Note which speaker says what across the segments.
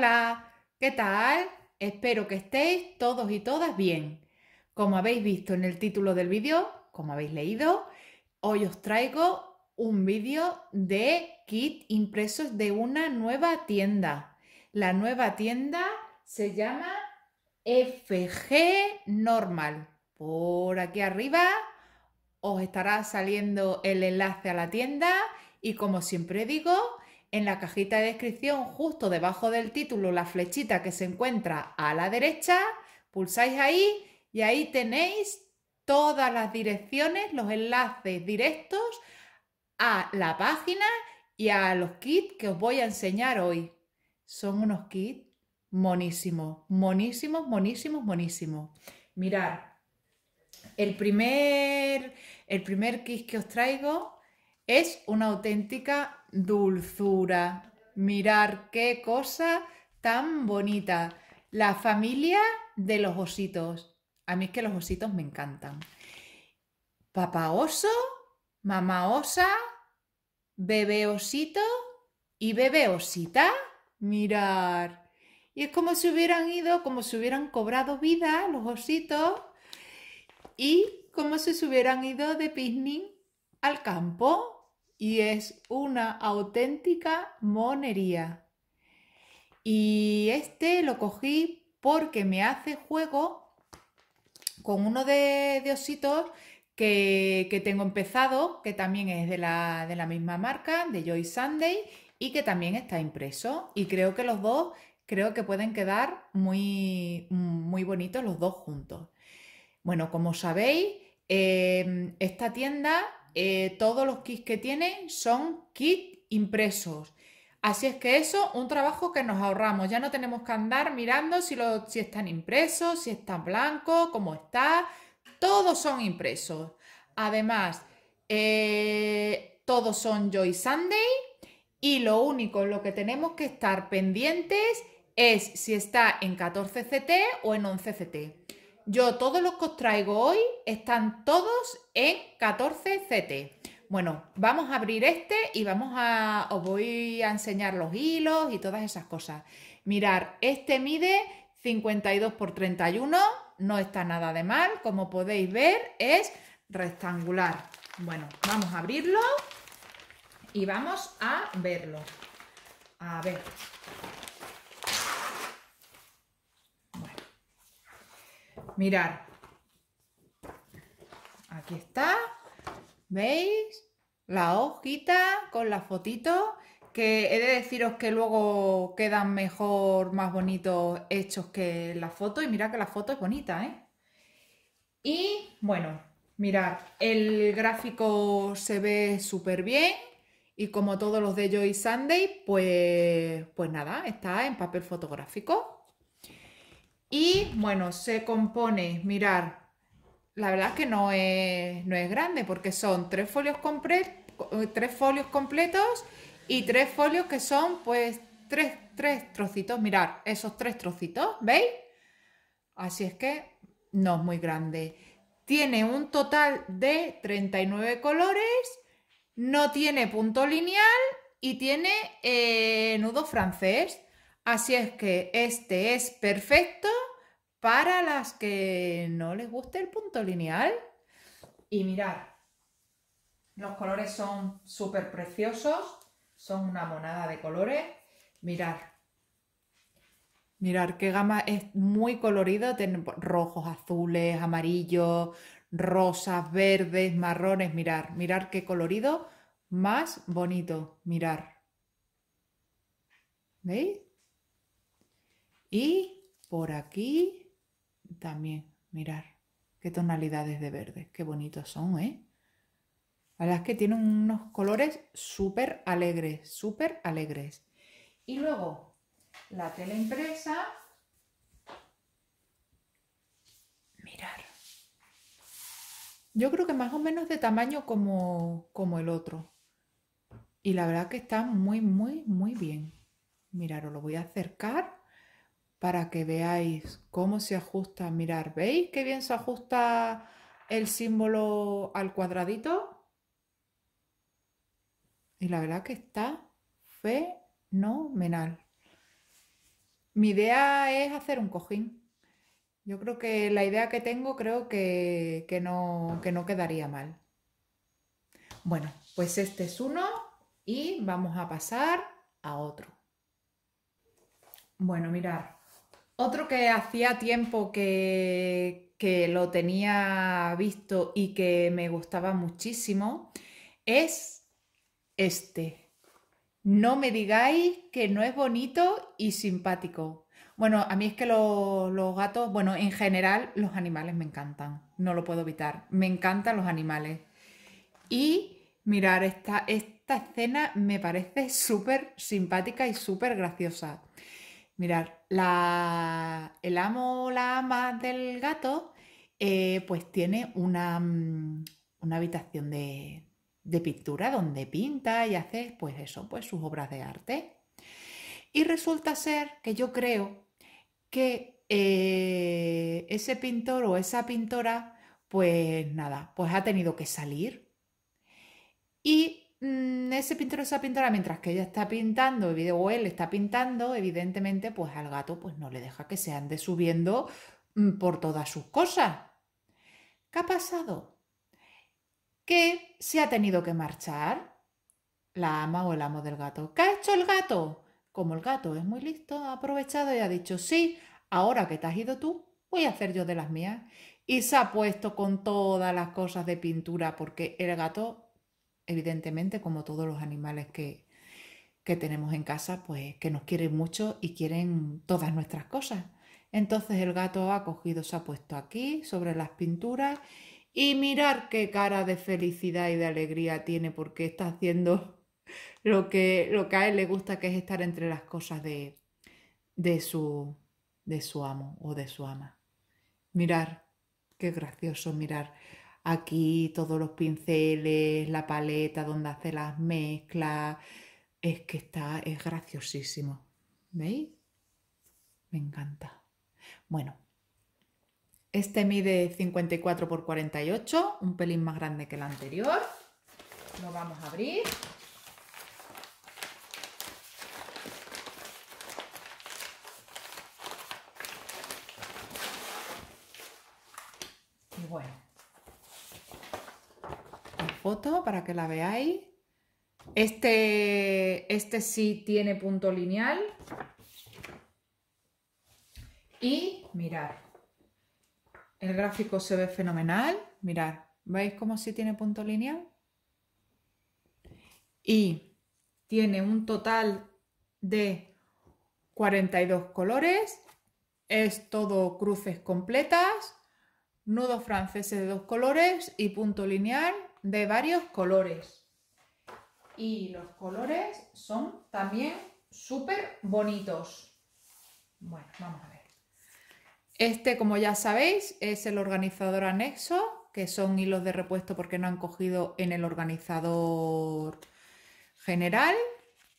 Speaker 1: Hola, ¿qué tal? Espero que estéis todos y todas bien. Como habéis visto en el título del vídeo, como habéis leído, hoy os traigo un vídeo de kit impresos de una nueva tienda. La nueva tienda se llama FG Normal. Por aquí arriba os estará saliendo el enlace a la tienda y como siempre digo, en la cajita de descripción, justo debajo del título, la flechita que se encuentra a la derecha, pulsáis ahí y ahí tenéis todas las direcciones, los enlaces directos a la página y a los kits que os voy a enseñar hoy. Son unos kits monísimos, monísimos, monísimos, monísimos. Mirad, el primer, el primer kit que os traigo es una auténtica dulzura. Mirar qué cosa tan bonita. La familia de los ositos. A mí es que los ositos me encantan. Papá oso, mamá osa, bebé osito y bebé osita. Mirar. Y es como si hubieran ido, como si hubieran cobrado vida los ositos y como si se hubieran ido de picnic al campo y es una auténtica monería. Y este lo cogí porque me hace juego con uno de, ositos que, tengo empezado, que también es de la, misma marca, de Joy Sunday, y que también está impreso. Y creo que los dos, creo que pueden quedar muy, muy bonitos los dos juntos. Bueno, como sabéis, eh, esta tienda eh, todos los kits que tienen son kits impresos. Así es que eso, un trabajo que nos ahorramos. Ya no tenemos que andar mirando si, si están impresos, si están blancos, cómo está. Todos son impresos. Además, eh, todos son Joy Sunday y lo único en lo que tenemos que estar pendientes es si está en 14CT o en 11CT. Yo todos los que os traigo hoy están todos en 14CT. Bueno, vamos a abrir este y vamos a, os voy a enseñar los hilos y todas esas cosas. Mirar, este mide 52 por 31, no está nada de mal, como podéis ver es rectangular. Bueno, vamos a abrirlo y vamos a verlo. A ver, Mirar. Aquí está. ¿Veis? La hojita con la fotito, que he de deciros que luego quedan mejor, más bonitos hechos que la foto. Y mirad que la foto es bonita, ¿eh? Y bueno, mirad, el gráfico se ve súper bien. Y como todos los de Joy Sunday, pues, pues nada, está en papel fotográfico. Y bueno, se compone, mirar, la verdad es que no es, no es grande porque son tres folios, tres folios completos y tres folios que son pues tres, trocitos, mirar, esos tres trocitos, ¿veis? Así es que no es muy grande. Tiene un total de 39 colores, no tiene punto lineal y tiene eh, nudo francés. Así es que este es perfecto para las que no les guste el punto lineal. Y mirad, los colores son súper preciosos, son una monada de colores. Mirad, mirad qué gama es muy colorido, rojos, azules, amarillos, rosas, verdes, marrones, mirar, mirar qué colorido más bonito, mirar. ¿Veis? Y por aquí también, mirar qué tonalidades de verde, qué bonitos son, ¿eh? verdad es que tienen unos colores súper alegres, súper alegres. Y luego la tela impresa. Mirar. Yo creo que más o menos de tamaño como, el otro. Y la verdad que está muy, muy, muy bien. os lo voy a acercar para que veáis cómo se ajusta. Mirar, ¿veis qué bien se ajusta el símbolo al cuadradito? Y la verdad que está fenomenal. Mi idea es hacer un cojín. Yo creo que la idea que tengo creo que, que, no, que no quedaría mal. Bueno, pues este es uno y vamos a pasar a otro. Bueno, mirar. Otro que hacía tiempo que, que lo tenía visto y que me gustaba muchísimo es este. No me digáis que no es bonito y simpático. Bueno, a mí es que los, los gatos, bueno, en general los animales me encantan, no lo puedo evitar, me encantan los animales. Y mirar, esta, esta escena me parece súper simpática y súper graciosa. Mirar, el amo o la ama del gato eh, pues tiene una, mm, una habitación de, de, pintura donde pinta y hace pues eso, pues sus obras de arte. Y resulta ser que yo creo que eh, ese pintor o esa pintora pues nada, pues ha tenido que salir y Mm, ese pintor o esa pintora, mientras que ella está pintando, o él está pintando, evidentemente, pues al gato pues no le deja que se ande subiendo mm, por todas sus cosas. ¿Qué ha pasado? Que se ha tenido que marchar la ama o el amo del gato. ¿Qué ha hecho el gato? Como el gato es muy listo, ha aprovechado y ha dicho, sí, ahora que te has ido tú, voy a hacer yo de las mías. Y se ha puesto con todas las cosas de pintura porque el gato evidentemente, como todos los animales que, que tenemos en casa, pues que nos quieren mucho y quieren todas nuestras cosas. Entonces el gato ha cogido, se ha puesto aquí sobre las pinturas y mirar qué cara de felicidad y de alegría tiene porque está haciendo lo que, lo que a él le gusta, que es estar entre las cosas de, de, su, de su amo o de su ama. Mirar, qué gracioso mirar Aquí todos los pinceles, la paleta donde hace las mezclas. Es que está, es graciosísimo. ¿Veis? Me encanta. Bueno, este mide 54 por 48, un pelín más grande que el anterior. Lo vamos a abrir. Y bueno, foto para que la veáis. Este, este sí tiene punto lineal. Y mirar el gráfico se ve fenomenal. Mirad, ¿veis cómo sí tiene punto lineal? Y tiene un total de 42 colores. Es todo cruces completas, nudos franceses de dos colores y punto lineal de varios colores. Y los colores son también súper bonitos. Bueno, vamos a ver. Este, como ya sabéis, es el organizador anexo, que son hilos de repuesto porque no han cogido en el organizador general.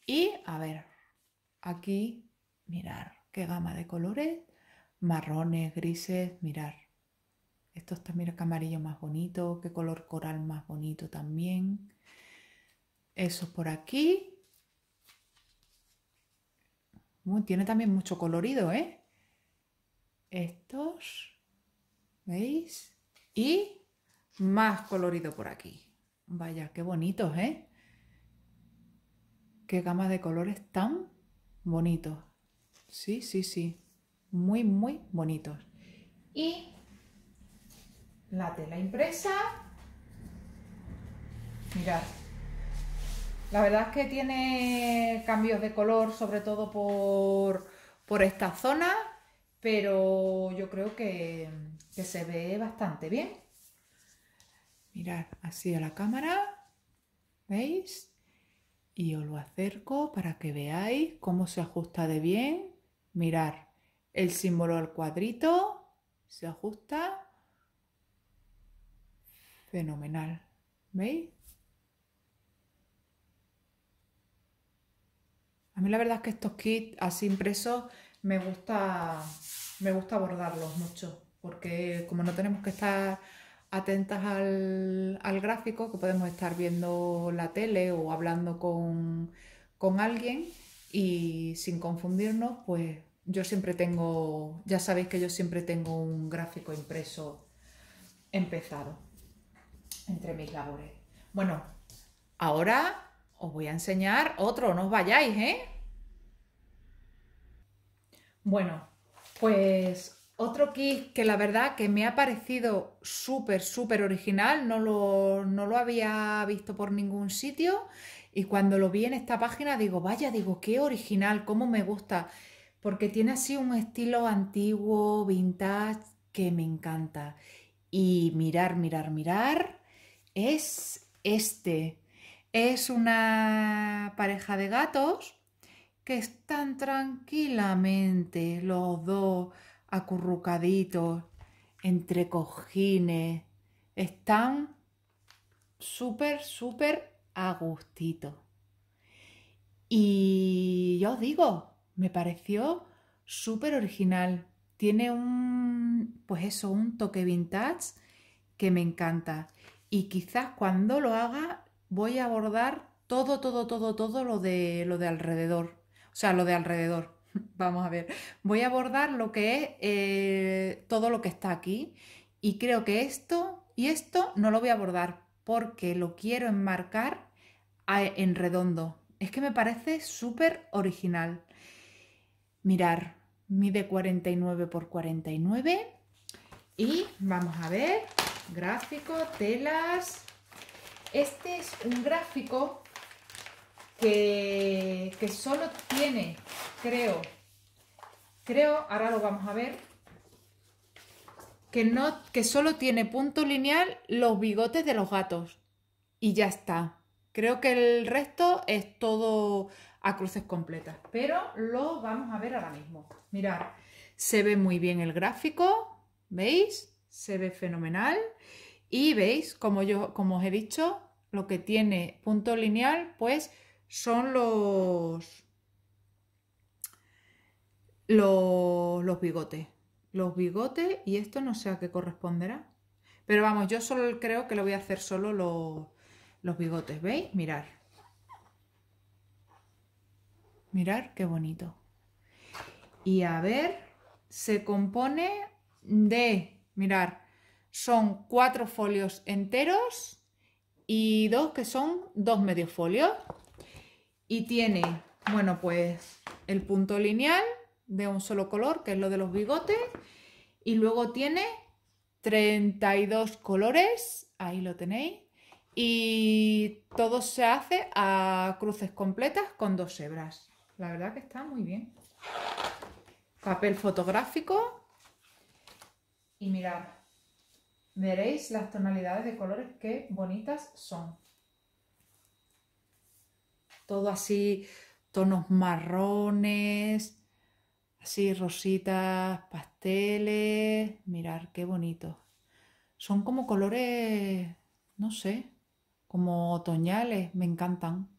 Speaker 1: Y, a ver, aquí, mirar qué gama de colores. Marrones, grises, mirar estos también mira, qué amarillo más bonito, qué color coral más bonito también. Eso por aquí. tiene también mucho colorido, ¿eh? Estos, ¿veis? Y más colorido por aquí. Vaya, qué bonitos, ¿eh? Qué gama de colores tan bonitos. Sí, sí, sí. Muy, muy bonitos. Y la tela impresa. Mirad, la verdad es que tiene cambios de color, sobre todo por, esta zona, pero yo creo que, se ve bastante bien. Mirad, así a la cámara, ¿veis? Y os lo acerco para que veáis cómo se ajusta de bien. Mirar el símbolo al cuadrito, se ajusta fenomenal. ¿Veis? A mí la verdad es que estos kits así impresos me gusta, me gusta bordarlos mucho, porque como no tenemos que estar atentas al, gráfico, que podemos estar viendo la tele o hablando con, con alguien y sin confundirnos, pues yo siempre tengo, ya sabéis que yo siempre tengo un gráfico impreso empezado entre mis labores. Bueno, ahora os voy a enseñar otro, no os vayáis, ¿eh? Bueno, pues otro kit que la verdad que me ha parecido súper, súper original, no lo, no lo, había visto por ningún sitio y cuando lo vi en esta página digo, vaya, digo, qué original, cómo me gusta, porque tiene así un estilo antiguo, vintage, que me encanta. Y mirar, mirar, mirar, es este. Es una pareja de gatos que están tranquilamente los dos acurrucaditos entre cojines. Están súper, súper a gustito. Y yo os digo, me pareció súper original. Tiene un, pues eso, un toque vintage que me encanta y quizás cuando lo haga voy a abordar todo, todo, todo, todo lo de, lo de alrededor. O sea, lo de alrededor. Vamos a ver. Voy a abordar lo que es eh, todo lo que está aquí. Y creo que esto y esto no lo voy a abordar porque lo quiero enmarcar en redondo. Es que me parece súper original. Mirar, mide 49 por 49 y vamos a ver Gráfico, telas. Este es un gráfico que, solo tiene, creo, creo, ahora lo vamos a ver, que, no, que solo tiene punto lineal los bigotes de los gatos. Y ya está. Creo que el resto es todo a cruces completas. Pero lo vamos a ver ahora mismo. Mirad, se ve muy bien el gráfico. ¿Veis? se ve fenomenal. Y veis, como yo como os he dicho, lo que tiene punto lineal, pues son los, los, los bigotes. Los bigotes y esto no sé a qué corresponderá. Pero vamos, yo solo creo que lo voy a hacer solo los, los bigotes, ¿veis? Mirar. Mirar qué bonito. Y a ver, se compone de mirar, son cuatro folios enteros y dos que son dos medios folios. Y tiene, bueno, pues el punto lineal de un solo color, que es lo de los bigotes. Y luego tiene 32 colores, ahí lo tenéis. Y todo se hace a cruces completas con dos hebras. La verdad que está muy bien. Papel fotográfico y mirad, veréis las tonalidades de colores qué bonitas son. Todo así, tonos marrones, así rositas, pasteles. Mirar qué bonito. Son como colores, no sé, como otoñales, me encantan.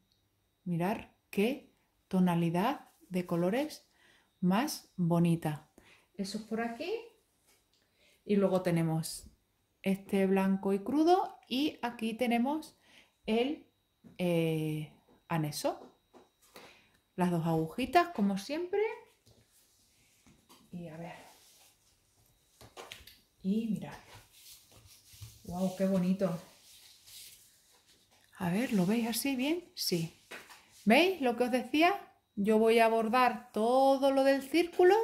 Speaker 1: Mirar qué tonalidad de colores más bonita. Eso es por aquí y luego tenemos este blanco y crudo y aquí tenemos el eh, anexo. Las dos agujitas, como siempre. Y a ver. Y mirad. ¡Wow! ¡Qué bonito! A ver, ¿lo veis así bien? Sí. ¿Veis lo que os decía? Yo voy a bordar todo lo del círculo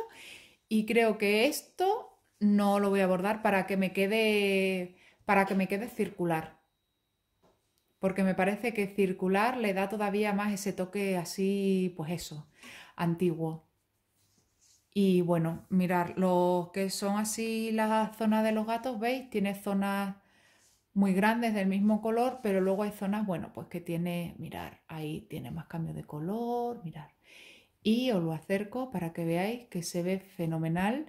Speaker 1: y creo que esto no lo voy a abordar para que me quede, para que me quede circular. Porque me parece que circular le da todavía más ese toque así, pues eso, antiguo. Y bueno, mirar, lo que son así las zonas de los gatos, ¿veis? Tiene zonas muy grandes del mismo color, pero luego hay zonas, bueno, pues que tiene, mirar, ahí tiene más cambio de color, mirar. Y os lo acerco para que veáis que se ve fenomenal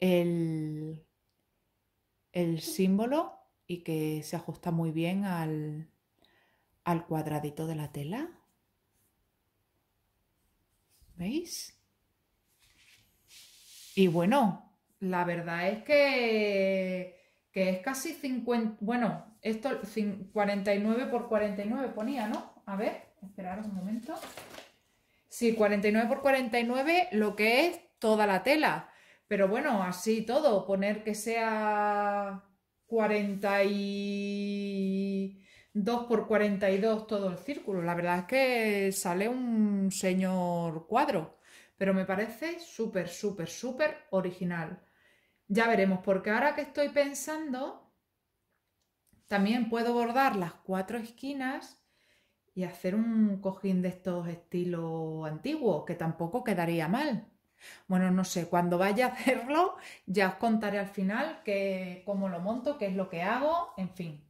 Speaker 1: el, símbolo y que se ajusta muy bien al, cuadradito de la tela. ¿Veis? Y bueno, la verdad es que, que es casi 50, bueno, esto 49 por 49 ponía, ¿no? A ver, esperaros un momento. Sí, 49 por 49, lo que es toda la tela. Pero bueno, así todo, poner que sea 42 por 42 todo el círculo. La verdad es que sale un señor cuadro, pero me parece súper, súper, súper original. Ya veremos, porque ahora que estoy pensando, también puedo bordar las cuatro esquinas y hacer un cojín de estos estilos antiguos, que tampoco quedaría mal. Bueno, no sé, cuando vaya a hacerlo ya os contaré al final que, cómo lo monto, qué es lo que hago, en fin.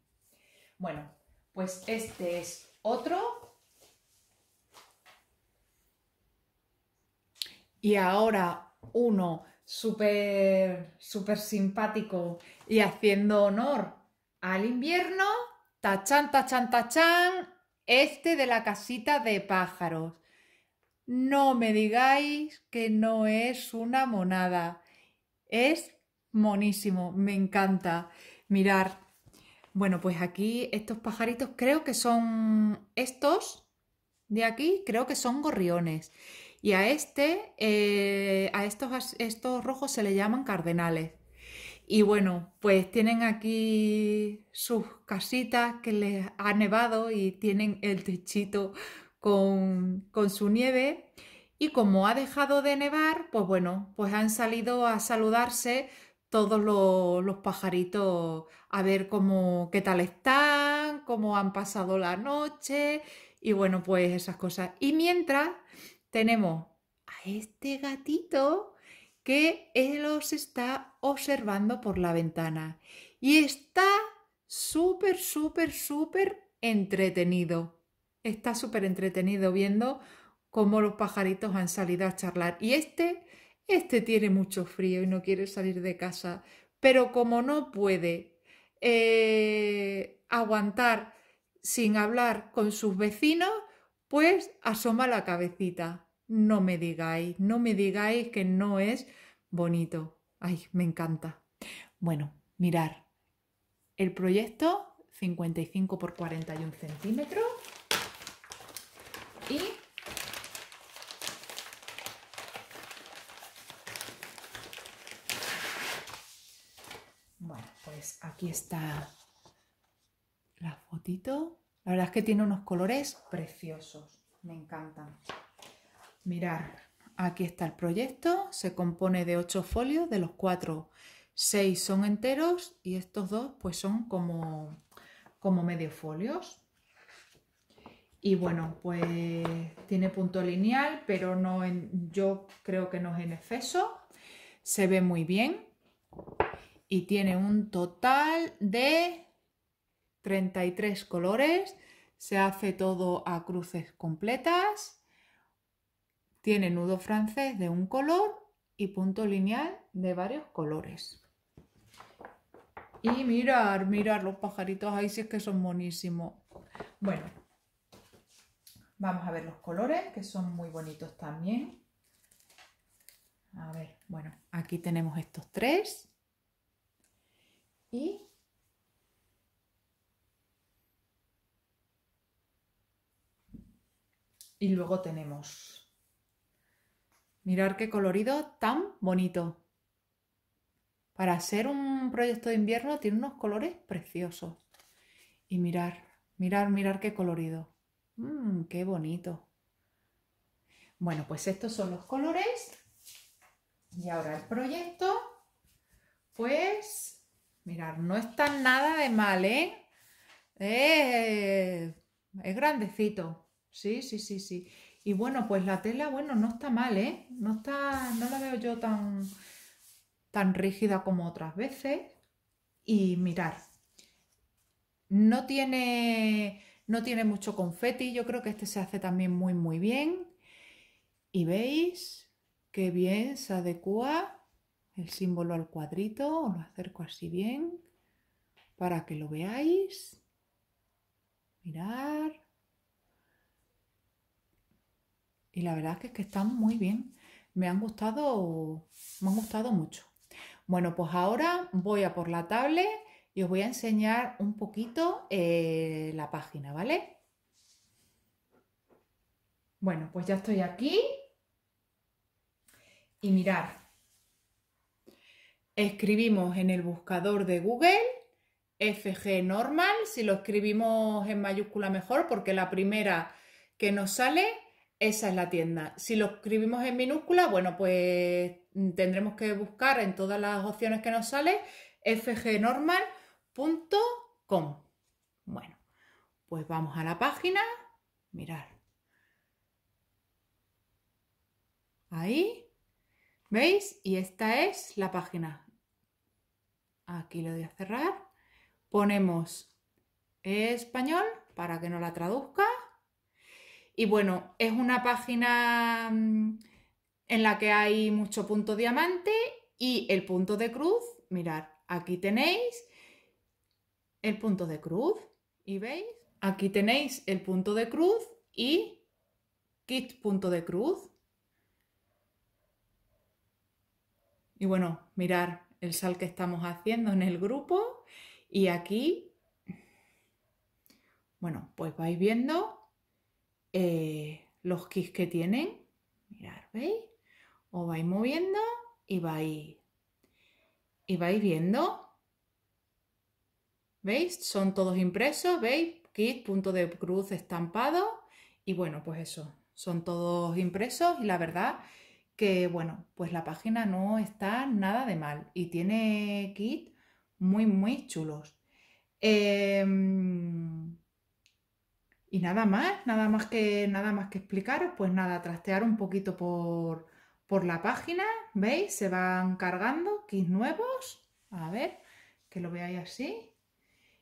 Speaker 1: Bueno, pues este es otro. Y ahora uno súper, súper simpático y haciendo honor al invierno, tachan, tachan, tachan, este de la casita de pájaros. No me digáis que no es una monada. Es monísimo, me encanta. Mirar. Bueno, pues aquí estos pajaritos creo que son estos de aquí, creo que son gorriones. Y a este, eh, a estos, estos rojos se le llaman cardenales. Y bueno, pues tienen aquí sus casitas que les ha nevado y tienen el techito con, su nieve. Y como ha dejado de nevar, pues bueno, pues han salido a saludarse todos los, pajaritos a ver cómo, qué tal están, cómo han pasado la noche y bueno, pues esas cosas. Y mientras tenemos a este gatito que él os está observando por la ventana y está súper, súper, súper entretenido está súper entretenido viendo cómo los pajaritos han salido a charlar. Y este, este tiene mucho frío y no quiere salir de casa. Pero como no puede eh, aguantar sin hablar con sus vecinos, pues asoma la cabecita. No me digáis, no me digáis que no es bonito. Ay, me encanta. Bueno, mirar. El proyecto 55 por 41 centímetros y bueno pues aquí está la fotito la verdad es que tiene unos colores preciosos me encantan mirar aquí está el proyecto se compone de 8 folios de los cuatro seis son enteros y estos dos pues son como como medio folios y bueno, pues tiene punto lineal, pero no en, yo creo que no es en exceso. Se ve muy bien. Y tiene un total de 33 colores. Se hace todo a cruces completas. Tiene nudo francés de un color y punto lineal de varios colores. Y mirar, mirar los pajaritos ahí si es que son monísimos. Bueno, Vamos a ver los colores, que son muy bonitos también. A ver, bueno, aquí tenemos estos tres. Y Y luego tenemos. Mirar qué colorido tan bonito. Para hacer un proyecto de invierno tiene unos colores preciosos. Y mirar, mirar, mirar qué colorido. Mmm, qué bonito. Bueno, pues estos son los colores. Y ahora el proyecto, pues, mirar, no está nada de mal, ¿eh? ¿eh? Es grandecito. Sí, sí, sí, sí. Y bueno, pues la tela, bueno, no está mal, ¿eh? No está, no la veo yo tan, tan rígida como otras veces. Y mirar, no tiene no tiene mucho confeti, yo creo que este se hace también muy muy bien. Y veis qué bien se adecua el símbolo al cuadrito, lo acerco así bien para que lo veáis. Mirar. Y la verdad es que, está están muy bien. Me han gustado, me han gustado mucho. Bueno, pues ahora voy a por la tablet y os voy a enseñar un poquito eh, la página, ¿vale? Bueno, pues ya estoy aquí y mirar. escribimos en el buscador de Google FG normal, si lo escribimos en mayúscula mejor porque la primera que nos sale, esa es la tienda. Si lo escribimos en minúscula, bueno, pues tendremos que buscar en todas las opciones que nos sale FG normal com. Bueno, pues vamos a la página. Mirar. Ahí. ¿Veis? Y esta es la página. Aquí lo voy a cerrar. Ponemos español para que no la traduzca. Y bueno, es una página mm, en la que hay mucho punto diamante y el punto de cruz. Mirad, aquí tenéis el punto de cruz y veis, aquí tenéis el punto de cruz y kit punto de cruz. Y bueno, mirar el sal que estamos haciendo en el grupo y aquí, bueno, pues vais viendo eh, los kits que tienen. Mirar, ¿veis? Os vais moviendo y vais, y vais viendo ¿Veis? Son todos impresos, ¿veis? Kit, punto de cruz estampado y bueno, pues eso, son todos impresos y la verdad que bueno, pues la página no está nada de mal y tiene kit muy, muy chulos. Em, y nada más, nada más que nada más que explicaros, pues nada, trastear un poquito por, por la página, ¿veis? Se van cargando kits nuevos, a ver, que lo veáis así.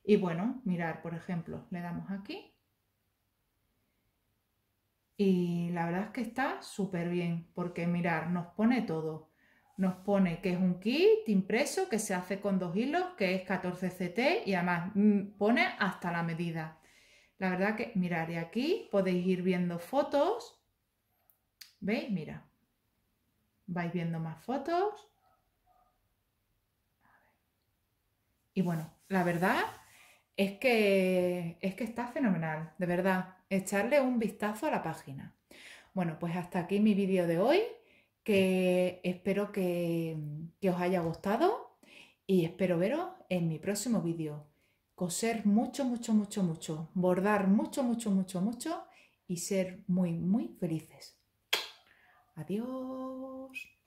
Speaker 1: Y bueno, mirar, por ejemplo, le damos aquí. Y la verdad es que está súper bien, porque mirar, nos pone todo. Nos pone que es un kit impreso que se hace con dos hilos, que es 14CT y además mm, pone hasta la medida. La verdad que, mirar, y aquí podéis ir viendo fotos. ¿Veis? Mira. Vais viendo más fotos. Y bueno, la verdad es que, es que está fenomenal, de verdad. Echarle un vistazo a la página. Bueno, pues hasta aquí mi vídeo de hoy, que espero que, que os haya gustado y espero veros en mi próximo vídeo. Coser mucho, mucho, mucho, mucho, bordar mucho, mucho, mucho, mucho y ser muy, muy felices. Adiós.